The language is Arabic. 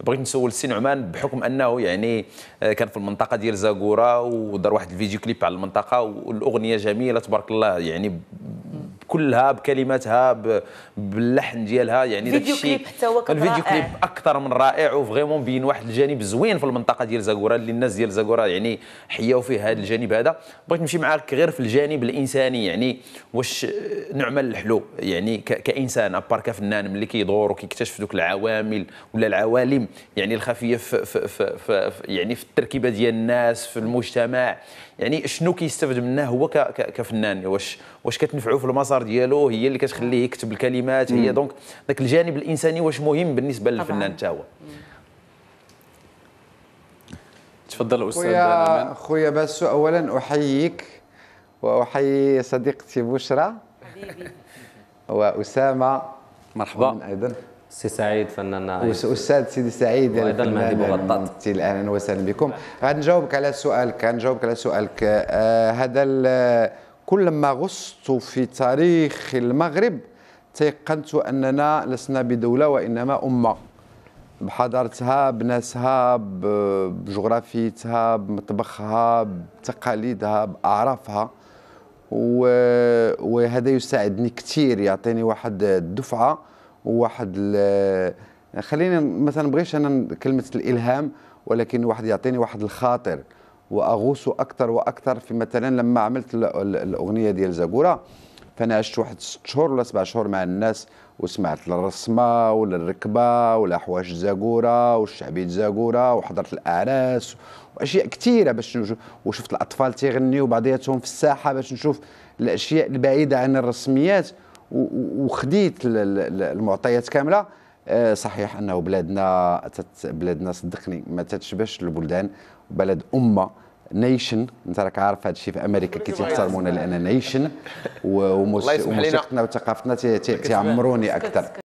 بغيت نسول السي نعمان بحكم انه يعني آه، كان في المنطقه ديال زاكورا ودار واحد الفيديو كليب على المنطقه والاغنيه جميله تبارك الله يعني كلها بكلماتها باللحن ديالها يعني داكشي الفيديو كليب حتى هو الفيديو كليب آه. اكثر من رائع وفريمون بين واحد الجانب زوين في المنطقه ديال زاكورا اللي الناس ديال زاكورا يعني حياو فيه هذا الجانب هذا بغيت نمشي معاك غير في الجانب الانساني يعني واش نعمل الحلو يعني كانسان ابار كفنان ملي كيدور وكيكتشف دوك العوامل ولا العوالم يعني الخفيه في, في, في, في يعني في التركيبه ديال الناس في المجتمع يعني شنو كيستافد منه هو كفنان واش واش كتنفعو في المسار ديالو هي اللي كتخليه يكتب الكلمات هي دونك ذاك الجانب الانساني واش مهم بالنسبه للفنان حتى هو تفضل استاذ خويا خويا باسو اولا احييك واحيي صديقتي بشرى واسامه مرحبا ايضا سي سعيد فنان استاذ سيدي سعيد وايضا مهدي بغطاط اهلا وسهلا بكم غادي نجاوبك على سؤالك غنجاوبك على سؤالك آه هذا كل ما غصت في تاريخ المغرب تيقنت اننا لسنا بدوله وانما امه بحضارتها بناسها بجغرافيتها بمطبخها بتقاليدها بأعرافها وهذا يساعدني كثير يعطيني واحد الدفعه وواحد خليني مثلا بغيش انا كلمه الالهام ولكن واحد يعطيني واحد الخاطر واغوص اكثر واكثر في مثلا لما عملت الاغنيه ديال زاكوره فانا عشت واحد ست شهور ولا سبع شهور مع الناس وسمعت للرسمه ولا الركبه ولا حواش زاكوره والشعبي زاكوره وحضرت الاعراس واشياء كثيره باش نشوف وشفت الاطفال تيغنيو بعضياتهم في الساحه باش نشوف الاشياء البعيده عن الرسميات وخديت المعطيات كامله آه، صحيح انه بلادنا بلادنا صدقني ما تتشبهش البلدان بلد امه نيشن انت راك عارف هذا الشيء في امريكا كي تيحترمونا لان نيشن وموسيقتنا وثقافتنا تيعمروني اكثر